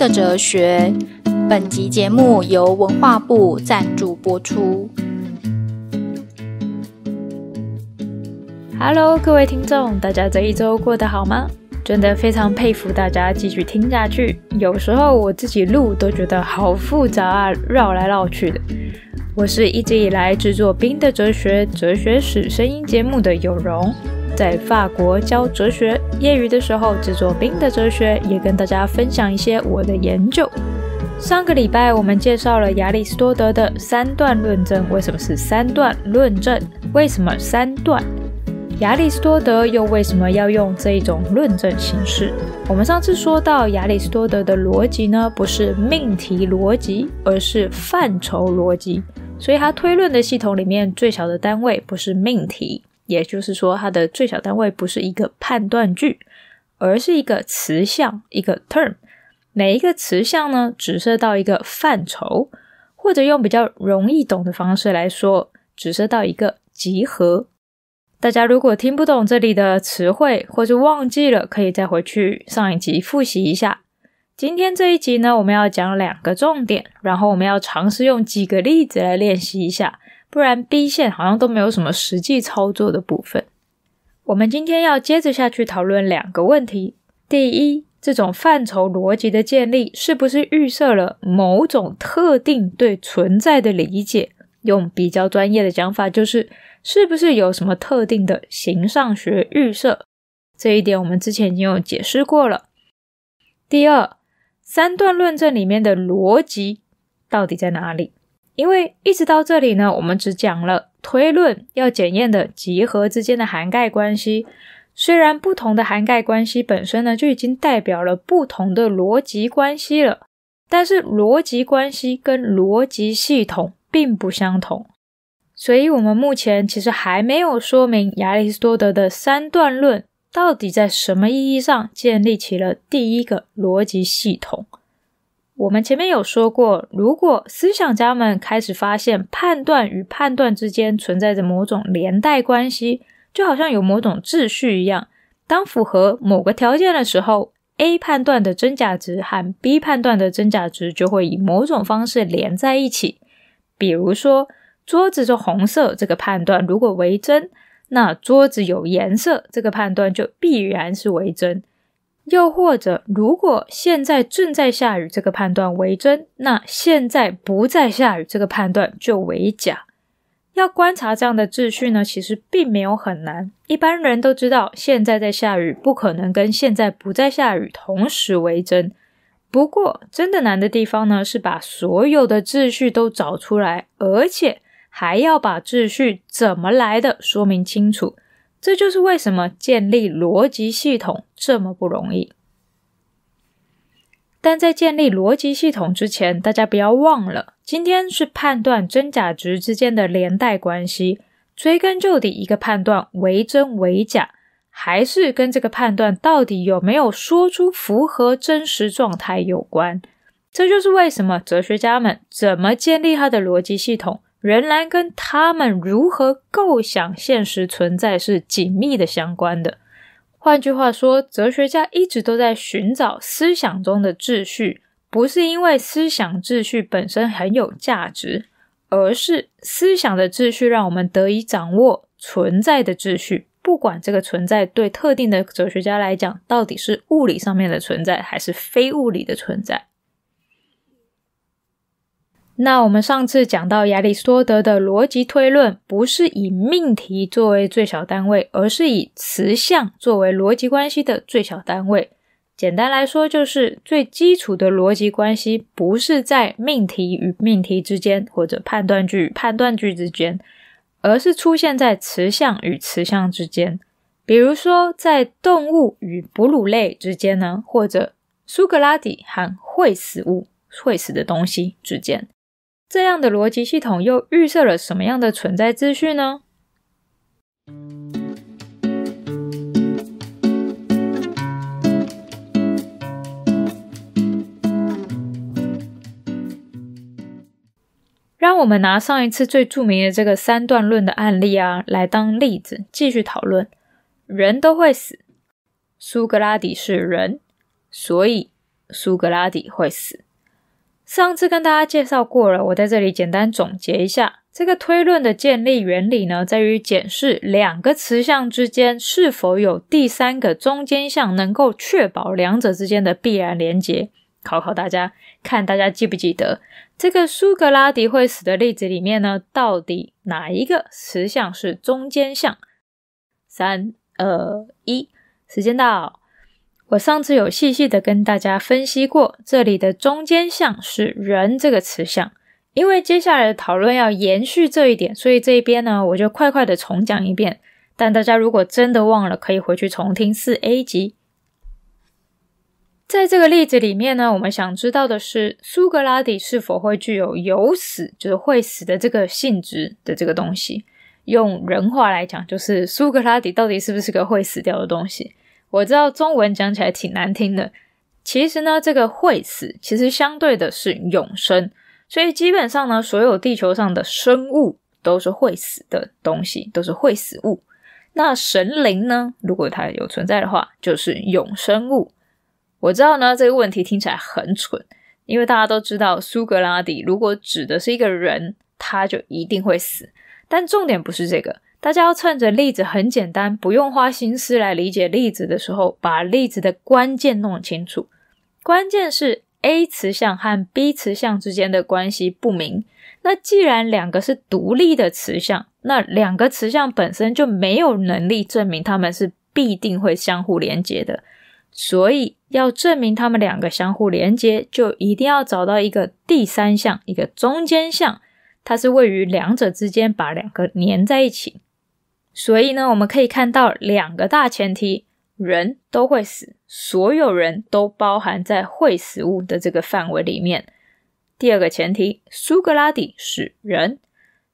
的哲学，本集节目由文化部赞助播出。Hello，各位听众，大家这一周过得好吗？真的非常佩服大家继续听下去。有时候我自己录都觉得好复杂啊，绕来绕去的。我是一直以来制作《冰的哲学》哲学史声音节目的有容。在法国教哲学，业余的时候制作冰的哲学，也跟大家分享一些我的研究。上个礼拜我们介绍了亚里士多德的三段论证，为什么是三段论证？为什么三段？亚里士多德又为什么要用这一种论证形式？我们上次说到亚里士多德的逻辑呢，不是命题逻辑，而是范畴逻辑，所以他推论的系统里面最小的单位不是命题。也就是说，它的最小单位不是一个判断句，而是一个词项，一个 term。每一个词项呢，只涉到一个范畴，或者用比较容易懂的方式来说，只涉到一个集合。大家如果听不懂这里的词汇，或是忘记了，可以再回去上一集复习一下。今天这一集呢，我们要讲两个重点，然后我们要尝试用几个例子来练习一下。不然，B 线好像都没有什么实际操作的部分。我们今天要接着下去讨论两个问题：第一，这种范畴逻辑的建立是不是预设了某种特定对存在的理解？用比较专业的讲法，就是是不是有什么特定的形上学预设？这一点我们之前已经有解释过了。第二，三段论证里面的逻辑到底在哪里？因为一直到这里呢，我们只讲了推论要检验的集合之间的涵盖关系。虽然不同的涵盖关系本身呢，就已经代表了不同的逻辑关系了，但是逻辑关系跟逻辑系统并不相同。所以，我们目前其实还没有说明亚里士多德的三段论到底在什么意义上建立起了第一个逻辑系统。我们前面有说过，如果思想家们开始发现判断与判断之间存在着某种连带关系，就好像有某种秩序一样，当符合某个条件的时候，A 判断的真假值和 B 判断的真假值就会以某种方式连在一起。比如说，桌子是红色这个判断如果为真，那桌子有颜色这个判断就必然是为真。又或者，如果现在正在下雨，这个判断为真，那现在不再下雨这个判断就为假。要观察这样的秩序呢，其实并没有很难。一般人都知道，现在在下雨不可能跟现在不再下雨同时为真。不过，真的难的地方呢，是把所有的秩序都找出来，而且还要把秩序怎么来的说明清楚。这就是为什么建立逻辑系统这么不容易。但在建立逻辑系统之前，大家不要忘了，今天是判断真假值之间的连带关系，追根究底，一个判断为真为假，还是跟这个判断到底有没有说出符合真实状态有关。这就是为什么哲学家们怎么建立他的逻辑系统。仍然跟他们如何构想现实存在是紧密的相关的。换句话说，哲学家一直都在寻找思想中的秩序，不是因为思想秩序本身很有价值，而是思想的秩序让我们得以掌握存在的秩序。不管这个存在对特定的哲学家来讲到底是物理上面的存在，还是非物理的存在。那我们上次讲到，亚里士多德的逻辑推论不是以命题作为最小单位，而是以词项作为逻辑关系的最小单位。简单来说，就是最基础的逻辑关系不是在命题与命题之间，或者判断句与判断句之间，而是出现在词项与词项之间。比如说，在动物与哺乳类之间呢，或者苏格拉底和会死物、会死的东西之间。这样的逻辑系统又预设了什么样的存在资讯呢？让我们拿上一次最著名的这个三段论的案例啊，来当例子继续讨论。人都会死，苏格拉底是人，所以苏格拉底会死。上次跟大家介绍过了，我在这里简单总结一下这个推论的建立原理呢，在于检视两个词项之间是否有第三个中间项能够确保两者之间的必然联结。考考大家，看大家记不记得这个苏格拉底会死的例子里面呢，到底哪一个词项是中间项？三、二、一，时间到。我上次有细细的跟大家分析过，这里的中间项是“人”这个词项，因为接下来的讨论要延续这一点，所以这一边呢，我就快快的重讲一遍。但大家如果真的忘了，可以回去重听四 A 集。在这个例子里面呢，我们想知道的是苏格拉底是否会具有有死，就是会死的这个性质的这个东西。用人话来讲，就是苏格拉底到底是不是个会死掉的东西？我知道中文讲起来挺难听的，其实呢，这个会死其实相对的是永生，所以基本上呢，所有地球上的生物都是会死的东西，都是会死物。那神灵呢？如果它有存在的话，就是永生物。我知道呢，这个问题听起来很蠢，因为大家都知道，苏格拉底如果指的是一个人，他就一定会死。但重点不是这个。大家要趁着例子很简单，不用花心思来理解例子的时候，把例子的关键弄清楚。关键是 A 磁项和 B 磁项之间的关系不明。那既然两个是独立的磁项，那两个磁项本身就没有能力证明它们是必定会相互连接的。所以要证明它们两个相互连接，就一定要找到一个第三项，一个中间项，它是位于两者之间，把两个粘在一起。所以呢，我们可以看到两个大前提：人都会死，所有人都包含在会死物的这个范围里面。第二个前提，苏格拉底是人，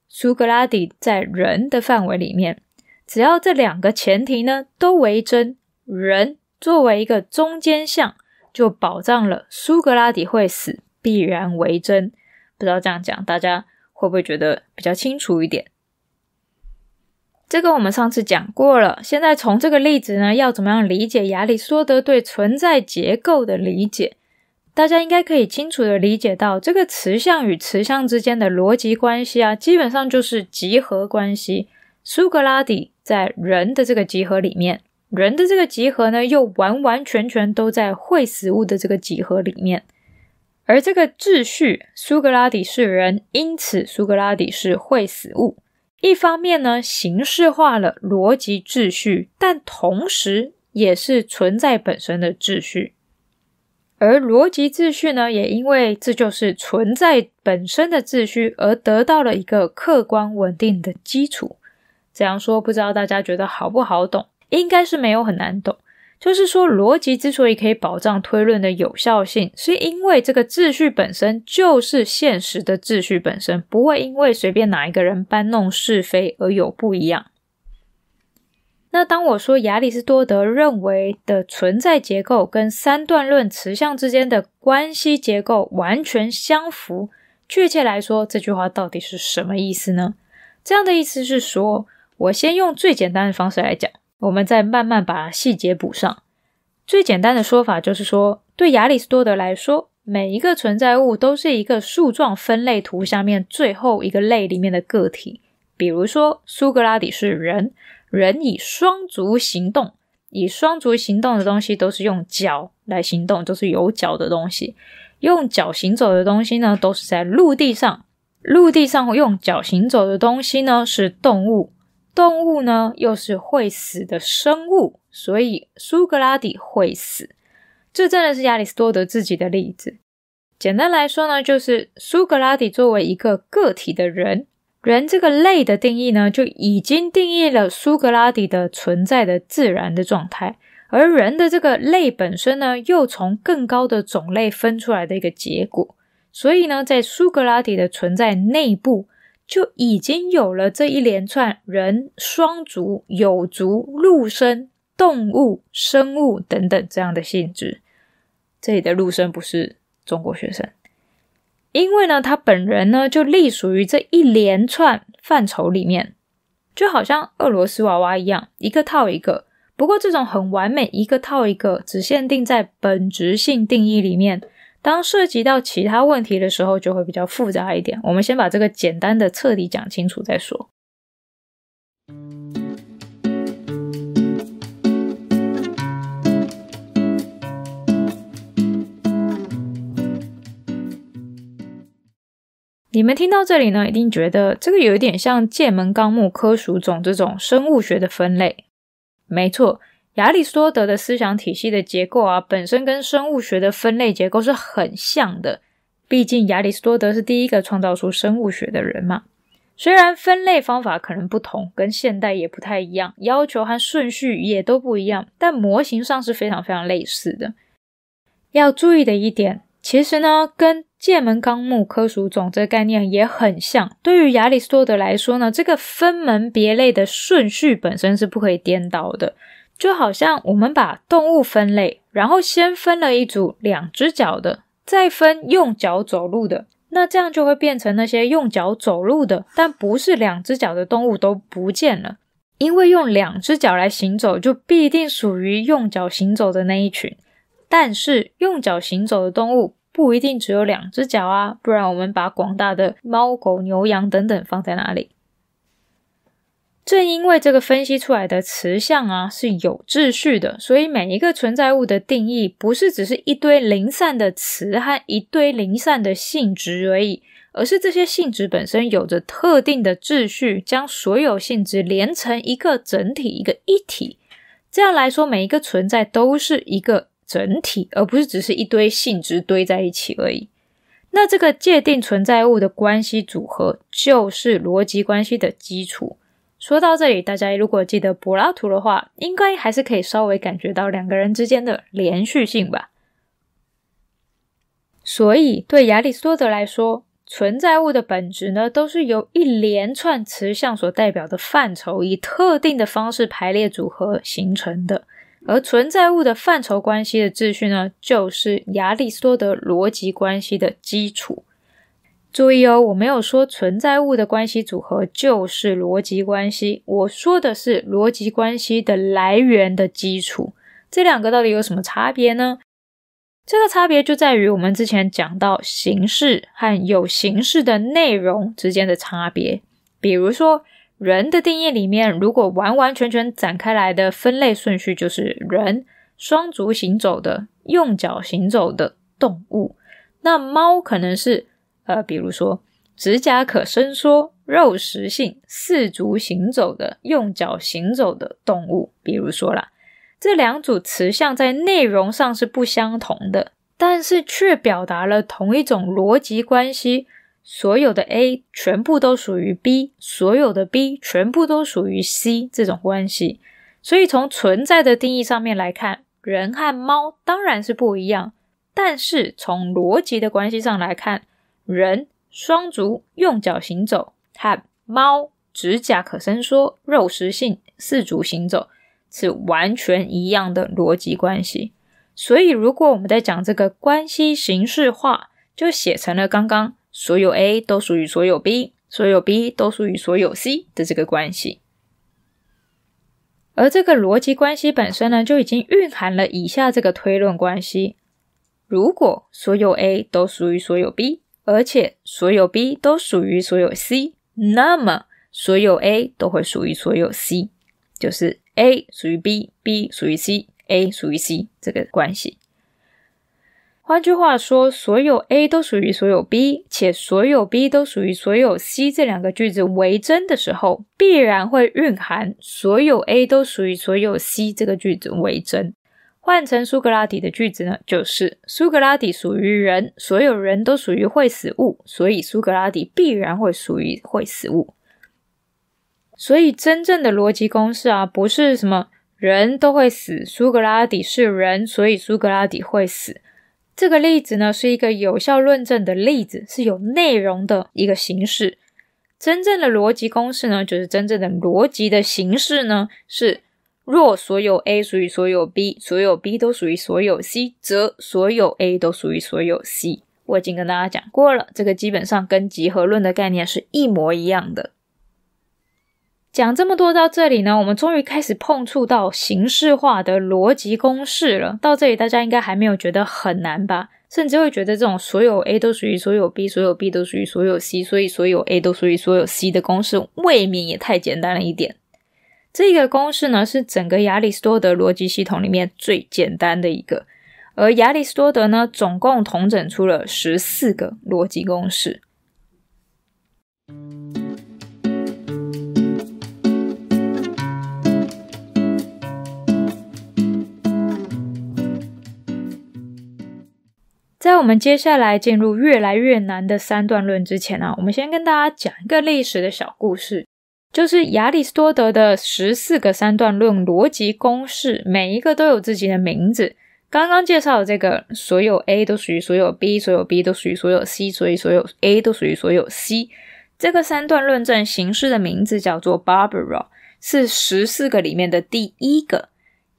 苏格拉底在人的范围里面。只要这两个前提呢都为真，人作为一个中间项，就保障了苏格拉底会死必然为真。不知道这样讲大家会不会觉得比较清楚一点？这个我们上次讲过了。现在从这个例子呢，要怎么样理解亚里士多德对存在结构的理解？大家应该可以清楚的理解到，这个词项与词项之间的逻辑关系啊，基本上就是集合关系。苏格拉底在人的这个集合里面，人的这个集合呢，又完完全全都在会死物的这个集合里面。而这个秩序，苏格拉底是人，因此苏格拉底是会死物。一方面呢，形式化了逻辑秩序，但同时也是存在本身的秩序。而逻辑秩序呢，也因为这就是存在本身的秩序，而得到了一个客观稳定的基础。这样说，不知道大家觉得好不好懂？应该是没有很难懂。就是说，逻辑之所以可以保障推论的有效性，是因为这个秩序本身就是现实的秩序本身，不会因为随便哪一个人搬弄是非而有不一样。那当我说亚里士多德认为的存在结构跟三段论词项之间的关系结构完全相符，确切来说，这句话到底是什么意思呢？这样的意思是说，我先用最简单的方式来讲。我们再慢慢把细节补上。最简单的说法就是说，对亚里士多德来说，每一个存在物都是一个树状分类图下面最后一个类里面的个体。比如说，苏格拉底是人，人以双足行动，以双足行动的东西都是用脚来行动，都是有脚的东西。用脚行走的东西呢，都是在陆地上，陆地上用脚行走的东西呢是动物。动物呢，又是会死的生物，所以苏格拉底会死。这真的是亚里士多德自己的例子。简单来说呢，就是苏格拉底作为一个个体的人，人这个类的定义呢，就已经定义了苏格拉底的存在的自然的状态。而人的这个类本身呢，又从更高的种类分出来的一个结果。所以呢，在苏格拉底的存在内部。就已经有了这一连串人、双足、有足、陆生动物、生物等等这样的性质。这里的陆生不是中国学生，因为呢，他本人呢就隶属于这一连串范畴里面，就好像俄罗斯娃娃一样，一个套一个。不过这种很完美，一个套一个，只限定在本职性定义里面。当涉及到其他问题的时候，就会比较复杂一点。我们先把这个简单的、彻底讲清楚再说。你们听到这里呢，一定觉得这个有一点像《剑门纲目科属种》这种生物学的分类。没错。亚里士多德的思想体系的结构啊，本身跟生物学的分类结构是很像的。毕竟亚里士多德是第一个创造出生物学的人嘛。虽然分类方法可能不同，跟现代也不太一样，要求和顺序也都不一样，但模型上是非常非常类似的。要注意的一点，其实呢，跟《界门纲目科属种》这个概念也很像。对于亚里士多德来说呢，这个分门别类的顺序本身是不可以颠倒的。就好像我们把动物分类，然后先分了一组两只脚的，再分用脚走路的，那这样就会变成那些用脚走路的，但不是两只脚的动物都不见了，因为用两只脚来行走就必定属于用脚行走的那一群，但是用脚行走的动物不一定只有两只脚啊，不然我们把广大的猫狗牛羊等等放在哪里？正因为这个分析出来的词项啊是有秩序的，所以每一个存在物的定义不是只是一堆零散的词和一堆零散的性质而已，而是这些性质本身有着特定的秩序，将所有性质连成一个整体、一个一体。这样来说，每一个存在都是一个整体，而不是只是一堆性质堆在一起而已。那这个界定存在物的关系组合，就是逻辑关系的基础。说到这里，大家如果记得柏拉图的话，应该还是可以稍微感觉到两个人之间的连续性吧。所以，对亚里士多德来说，存在物的本质呢，都是由一连串词项所代表的范畴以特定的方式排列组合形成的，而存在物的范畴关系的秩序呢，就是亚里士多德逻辑关系的基础。注意哦，我没有说存在物的关系组合就是逻辑关系，我说的是逻辑关系的来源的基础。这两个到底有什么差别呢？这个差别就在于我们之前讲到形式和有形式的内容之间的差别。比如说，人的定义里面，如果完完全全展开来的分类顺序就是人，双足行走的、用脚行走的动物，那猫可能是。呃，比如说，指甲可伸缩，肉食性，四足行走的，用脚行走的动物，比如说啦，这两组词项在内容上是不相同的，但是却表达了同一种逻辑关系：所有的 A 全部都属于 B，所有的 B 全部都属于 C 这种关系。所以从存在的定义上面来看，人和猫当然是不一样，但是从逻辑的关系上来看，人双足用脚行走，和猫指甲可伸缩，肉食性四足行走，是完全一样的逻辑关系。所以，如果我们在讲这个关系形式化，就写成了刚刚所有 A 都属于所有 B，所有 B 都属于所有 C 的这个关系。而这个逻辑关系本身呢，就已经蕴含了以下这个推论关系：如果所有 A 都属于所有 B。而且所有 b 都属于所有 c，那么所有 a 都会属于所有 c，就是 a 属于 b，b 属于 c，a 属于 c 这个关系。换句话说，所有 a 都属于所有 b，且所有 b 都属于所有 c 这两个句子为真的时候，必然会蕴含所有 a 都属于所有 c 这个句子为真。换成苏格拉底的句子呢，就是苏格拉底属于人，所有人都属于会死物，所以苏格拉底必然会属于会死物。所以真正的逻辑公式啊，不是什么人都会死，苏格拉底是人，所以苏格拉底会死。这个例子呢，是一个有效论证的例子，是有内容的一个形式。真正的逻辑公式呢，就是真正的逻辑的形式呢是。若所有 a 属于所有 b，所有 b 都属于所有 c，则所有 a 都属于所有 c。我已经跟大家讲过了，这个基本上跟集合论的概念是一模一样的。讲这么多到这里呢，我们终于开始碰触到形式化的逻辑公式了。到这里大家应该还没有觉得很难吧？甚至会觉得这种所有 a 都属于所有 b，所有 b 都属于所有 c，所以所有 a 都属于所有 c 的公式，未免也太简单了一点。这个公式呢，是整个亚里士多德逻辑系统里面最简单的一个。而亚里士多德呢，总共统整出了十四个逻辑公式。在我们接下来进入越来越难的三段论之前呢，我们先跟大家讲一个历史的小故事。就是亚里士多德的十四个三段论逻辑公式，每一个都有自己的名字。刚刚介绍的这个，所有 A 都属于所有 B，所有 B 都属于所有 C，所以所有 A 都属于所有 C。这个三段论证形式的名字叫做 Barbara，是十四个里面的第一个。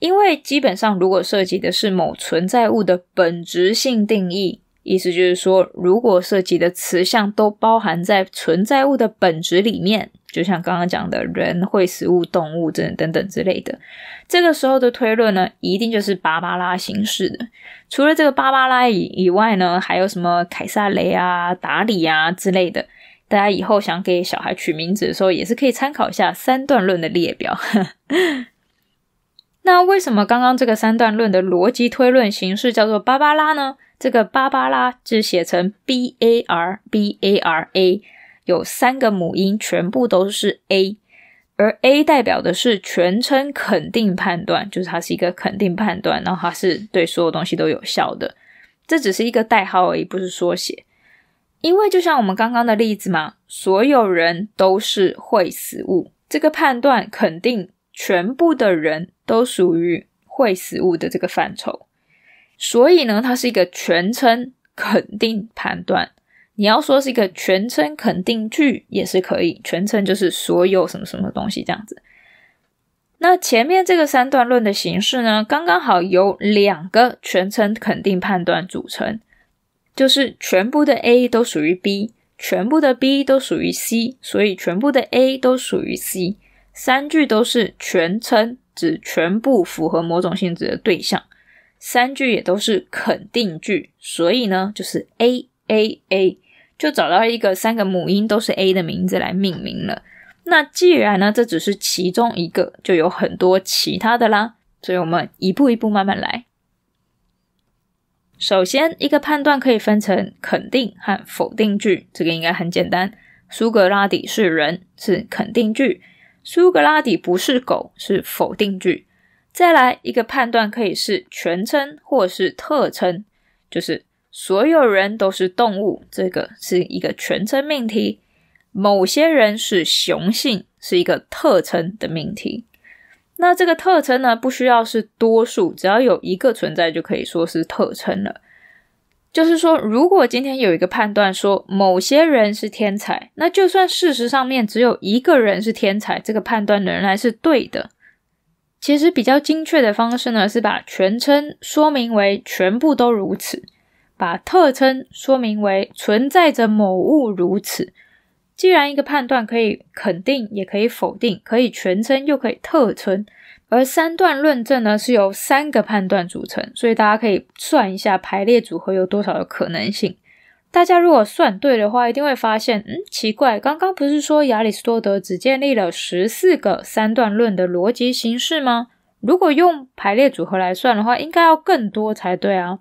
因为基本上如果涉及的是某存在物的本质性定义。意思就是说，如果涉及的词项都包含在存在物的本质里面，就像刚刚讲的人会食物、动物等等等之类的，这个时候的推论呢，一定就是芭芭拉形式的。除了这个芭芭拉以以外呢，还有什么凯撒雷啊、达里啊之类的？大家以后想给小孩取名字的时候，也是可以参考一下三段论的列表。那为什么刚刚这个三段论的逻辑推论形式叫做芭芭拉呢？这个芭芭拉就写成 B A R B A R A，有三个母音，全部都是 A，而 A 代表的是全称肯定判断，就是它是一个肯定判断，然后它是对所有东西都有效的。这只是一个代号而已，不是缩写。因为就像我们刚刚的例子嘛，所有人都是会死物，这个判断肯定全部的人都属于会死物的这个范畴。所以呢，它是一个全称肯定判断。你要说是一个全称肯定句也是可以。全称就是所有什么什么东西这样子。那前面这个三段论的形式呢，刚刚好由两个全称肯定判断组成，就是全部的 A 都属于 B，全部的 B 都属于 C，所以全部的 A 都属于 C。三句都是全称，指全部符合某种性质的对象。三句也都是肯定句，所以呢，就是 A A A，就找到一个三个母音都是 A 的名字来命名了。那既然呢，这只是其中一个，就有很多其他的啦。所以我们一步一步慢慢来。首先，一个判断可以分成肯定和否定句，这个应该很简单。苏格拉底是人，是肯定句；苏格拉底不是狗，是否定句。再来一个判断，可以是全称或是特称。就是所有人都是动物，这个是一个全称命题；某些人是雄性，是一个特称的命题。那这个特称呢，不需要是多数，只要有一个存在就可以说是特称了。就是说，如果今天有一个判断说某些人是天才，那就算事实上面只有一个人是天才，这个判断仍然是对的。其实比较精确的方式呢，是把全称说明为全部都如此，把特称说明为存在着某物如此。既然一个判断可以肯定，也可以否定，可以全称又可以特称，而三段论证呢是由三个判断组成，所以大家可以算一下排列组合有多少的可能性。大家如果算对的话，一定会发现，嗯，奇怪，刚刚不是说亚里士多德只建立了十四个三段论的逻辑形式吗？如果用排列组合来算的话，应该要更多才对啊。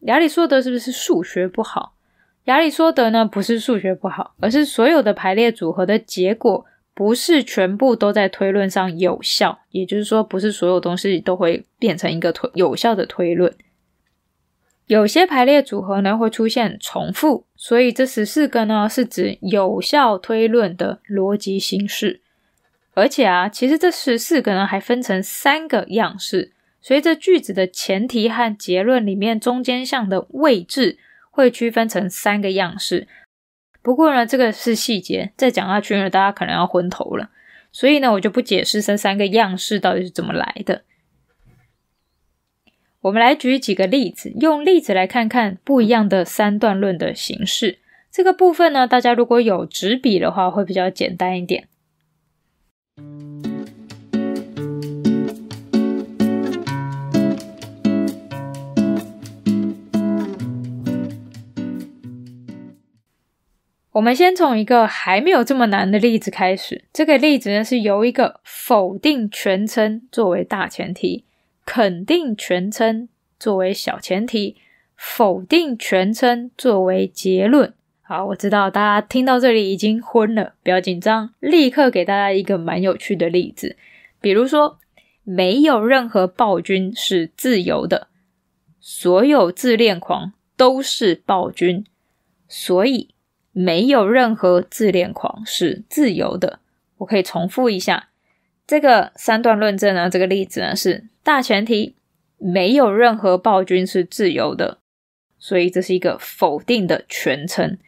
亚里士多德是不是数学不好？亚里士多德呢，不是数学不好，而是所有的排列组合的结果不是全部都在推论上有效，也就是说，不是所有东西都会变成一个推有效的推论。有些排列组合呢会出现重复，所以这十四个呢是指有效推论的逻辑形式。而且啊，其实这十四个呢还分成三个样式，随着句子的前提和结论里面中间项的位置，会区分成三个样式。不过呢，这个是细节，再讲下去，呢，大家可能要昏头了，所以呢，我就不解释这三个样式到底是怎么来的。我们来举几个例子，用例子来看看不一样的三段论的形式。这个部分呢，大家如果有纸笔的话，会比较简单一点。我们先从一个还没有这么难的例子开始。这个例子呢，是由一个否定全称作为大前提。肯定全称作为小前提，否定全称作为结论。好，我知道大家听到这里已经昏了，不要紧张，立刻给大家一个蛮有趣的例子。比如说，没有任何暴君是自由的，所有自恋狂都是暴君，所以没有任何自恋狂是自由的。我可以重复一下。这个三段论证呢，这个例子呢是大前提没有任何暴君是自由的，所以这是一个否定的全称。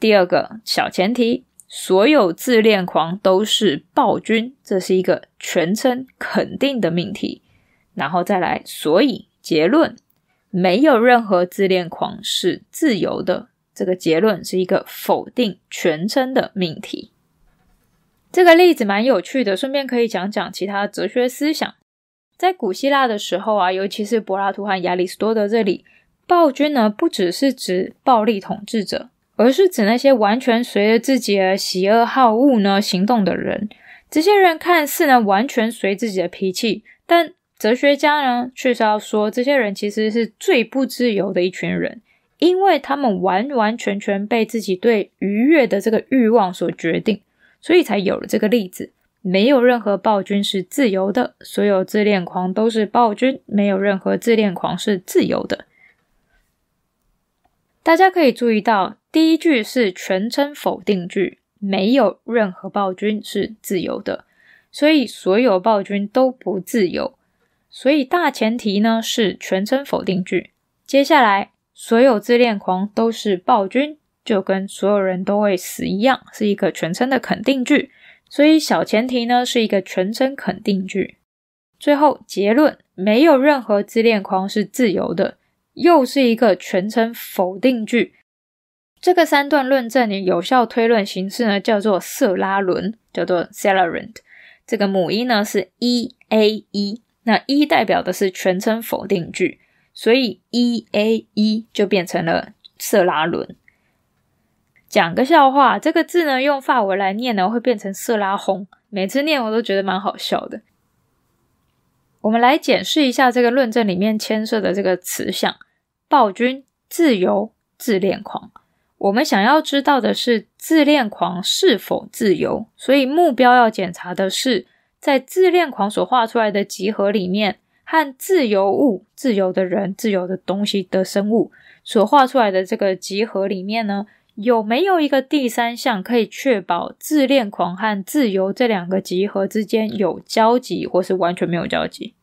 第二个小前提，所有自恋狂都是暴君，这是一个全称肯定的命题。然后再来，所以结论没有任何自恋狂是自由的。这个结论是一个否定全称的命题。这个例子蛮有趣的，顺便可以讲讲其他哲学思想。在古希腊的时候啊，尤其是柏拉图和亚里士多德这里，暴君呢不只是指暴力统治者，而是指那些完全随着自己的喜恶好恶呢行动的人。这些人看似呢完全随自己的脾气，但哲学家呢却是要说，这些人其实是最不自由的一群人，因为他们完完全全被自己对愉悦的这个欲望所决定。所以才有了这个例子。没有任何暴君是自由的，所有自恋狂都是暴君，没有任何自恋狂是自由的。大家可以注意到，第一句是全称否定句，没有任何暴君是自由的，所以所有暴君都不自由。所以大前提呢是全称否定句。接下来，所有自恋狂都是暴君。就跟所有人都会死一样，是一个全称的肯定句，所以小前提呢是一个全称肯定句。最后结论没有任何自恋狂是自由的，又是一个全称否定句。这个三段论证的有效推论形式呢叫做色拉伦，叫做 Salerent。这个母音呢是 e a e，那 e 代表的是全称否定句，所以 e a e 就变成了色拉伦。讲个笑话，这个字呢用法文来念呢会变成色拉轰，每次念我都觉得蛮好笑的。我们来检视一下这个论证里面牵涉的这个词项：暴君、自由、自恋狂。我们想要知道的是自恋狂是否自由，所以目标要检查的是在自恋狂所画出来的集合里面，和自由物、自由的人、自由的东西的生物所画出来的这个集合里面呢？有没有一个第三项可以确保自恋狂和自由这两个集合之间有交集，或是完全没有交集？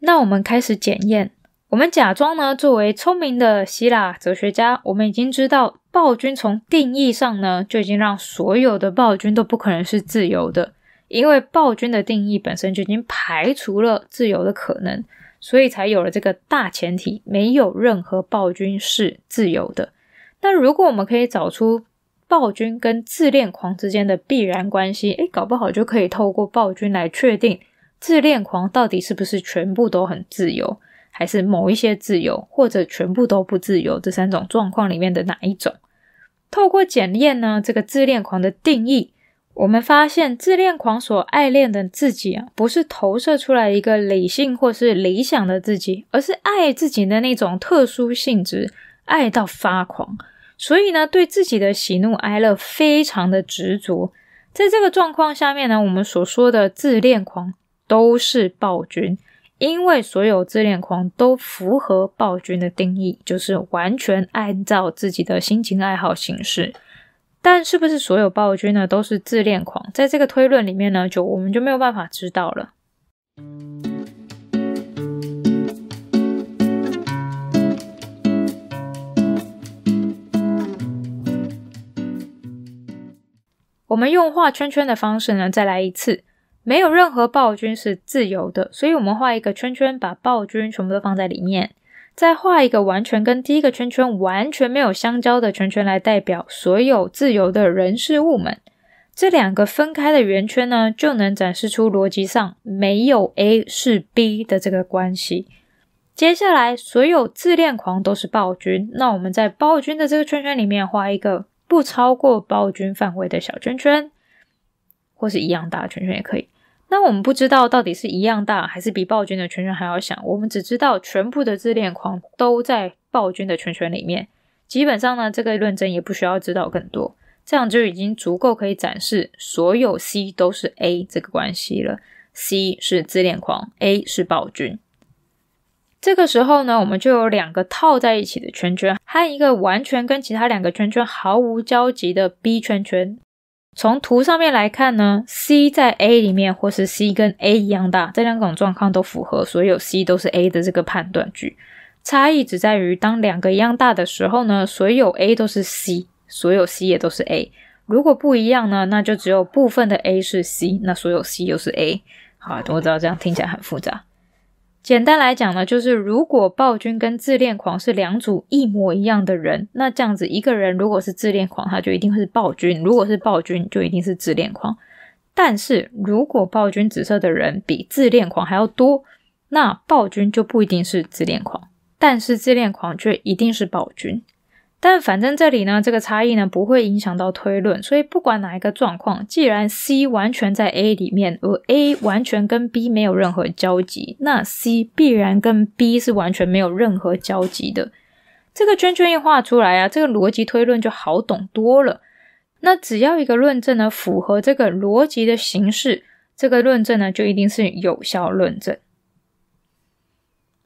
那我们开始检验。我们假装呢，作为聪明的希腊哲学家，我们已经知道暴君从定义上呢，就已经让所有的暴君都不可能是自由的，因为暴君的定义本身就已经排除了自由的可能，所以才有了这个大前提：没有任何暴君是自由的。那如果我们可以找出暴君跟自恋狂之间的必然关系，诶，搞不好就可以透过暴君来确定自恋狂到底是不是全部都很自由，还是某一些自由，或者全部都不自由这三种状况里面的哪一种？透过检验呢这个自恋狂的定义，我们发现自恋狂所爱恋的自己啊，不是投射出来一个理性或是理想的自己，而是爱自己的那种特殊性质，爱到发狂。所以呢，对自己的喜怒哀乐非常的执着。在这个状况下面呢，我们所说的自恋狂都是暴君，因为所有自恋狂都符合暴君的定义，就是完全按照自己的心情爱好行事。但是不是所有暴君呢都是自恋狂？在这个推论里面呢，就我们就没有办法知道了。我们用画圈圈的方式呢，再来一次。没有任何暴君是自由的，所以我们画一个圈圈，把暴君全部都放在里面。再画一个完全跟第一个圈圈完全没有相交的圈圈，来代表所有自由的人事物们。这两个分开的圆圈呢，就能展示出逻辑上没有 A 是 B 的这个关系。接下来，所有自恋狂都是暴君，那我们在暴君的这个圈圈里面画一个。不超过暴君范围的小圈圈，或是一样大圈圈也可以。那我们不知道到底是一样大，还是比暴君的圈圈还要小。我们只知道全部的自恋狂都在暴君的圈圈里面。基本上呢，这个论证也不需要知道更多，这样就已经足够可以展示所有 C 都是 A 这个关系了。C 是自恋狂，A 是暴君。这个时候呢，我们就有两个套在一起的圈圈，和一个完全跟其他两个圈圈毫无交集的 B 圈圈。从图上面来看呢，C 在 A 里面，或是 C 跟 A 一样大，这两种状况都符合所有 C 都是 A 的这个判断句。差异只在于当两个一样大的时候呢，所有 A 都是 C，所有 C 也都是 A。如果不一样呢，那就只有部分的 A 是 C，那所有 C 又是 A。好，我知道这样听起来很复杂。简单来讲呢，就是如果暴君跟自恋狂是两组一模一样的人，那这样子一个人如果是自恋狂，他就一定会是暴君；如果是暴君，就一定是自恋狂。但是如果暴君紫色的人比自恋狂还要多，那暴君就不一定是自恋狂，但是自恋狂却一定是暴君。但反正这里呢，这个差异呢不会影响到推论，所以不管哪一个状况，既然 C 完全在 A 里面，而 A 完全跟 B 没有任何交集，那 C 必然跟 B 是完全没有任何交集的。这个圈圈一画出来啊，这个逻辑推论就好懂多了。那只要一个论证呢符合这个逻辑的形式，这个论证呢就一定是有效论证。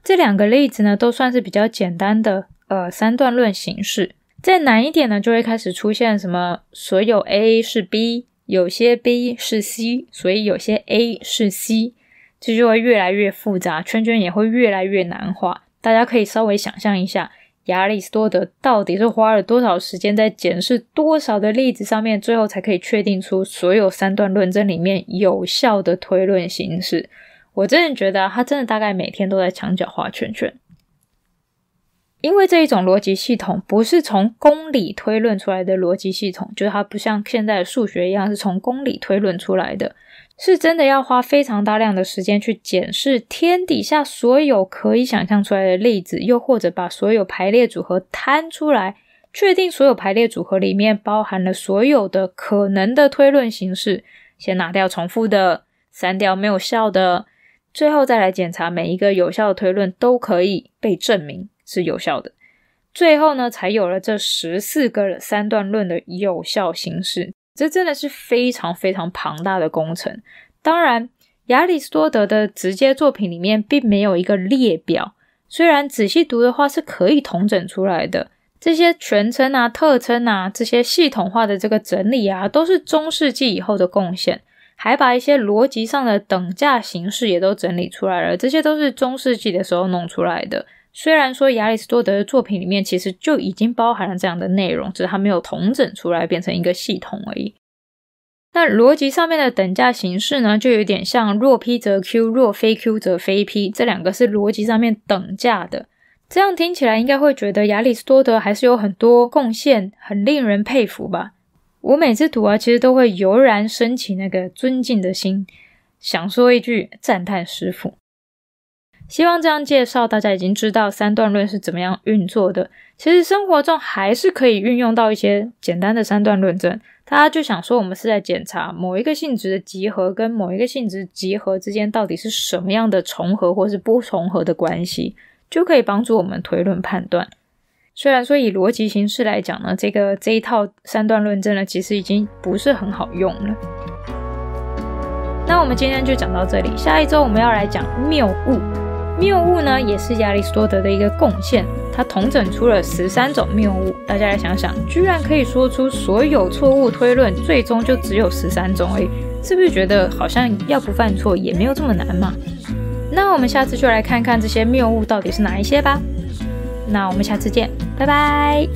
这两个例子呢都算是比较简单的。呃，三段论形式再难一点呢，就会开始出现什么所有 A 是 B，有些 B 是 C，所以有些 A 是 C，这就会越来越复杂，圈圈也会越来越难画。大家可以稍微想象一下，亚里士多德到底是花了多少时间在检视多少的例子上面，最后才可以确定出所有三段论证里面有效的推论形式。我真的觉得他真的大概每天都在墙角画圈圈。因为这一种逻辑系统不是从公理推论出来的逻辑系统，就是它不像现的数学一样是从公理推论出来的，是真的要花非常大量的时间去检视天底下所有可以想象出来的例子，又或者把所有排列组合摊出来，确定所有排列组合里面包含了所有的可能的推论形式，先拿掉重复的，删掉没有效的，最后再来检查每一个有效的推论都可以被证明。是有效的。最后呢，才有了这十四个三段论的有效形式。这真的是非常非常庞大的工程。当然，亚里士多德的直接作品里面并没有一个列表，虽然仔细读的话是可以统整出来的。这些全称啊、特称啊、这些系统化的这个整理啊，都是中世纪以后的贡献。还把一些逻辑上的等价形式也都整理出来了，这些都是中世纪的时候弄出来的。虽然说亚里士多德的作品里面其实就已经包含了这样的内容，只是他没有统整出来变成一个系统而已。那逻辑上面的等价形式呢，就有点像若 p 则 q，若非 q 则非 p，这两个是逻辑上面等价的。这样听起来应该会觉得亚里士多德还是有很多贡献，很令人佩服吧？我每次读啊，其实都会油然升起那个尊敬的心，想说一句赞叹师傅。希望这样介绍，大家已经知道三段论是怎么样运作的。其实生活中还是可以运用到一些简单的三段论证。大家就想说，我们是在检查某一个性质的集合跟某一个性质集合之间到底是什么样的重合或是不重合的关系，就可以帮助我们推论判断。虽然说以逻辑形式来讲呢，这个这一套三段论证呢，其实已经不是很好用了。那我们今天就讲到这里，下一周我们要来讲谬误。谬误呢，也是亚里士多德的一个贡献，他统整出了十三种谬误。大家来想想，居然可以说出所有错误推论，最终就只有十三种。已，是不是觉得好像要不犯错也没有这么难嘛？那我们下次就来看看这些谬误到底是哪一些吧。那我们下次见，拜拜。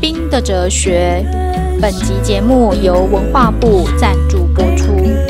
冰的哲学，本集节目由文化部赞助播出。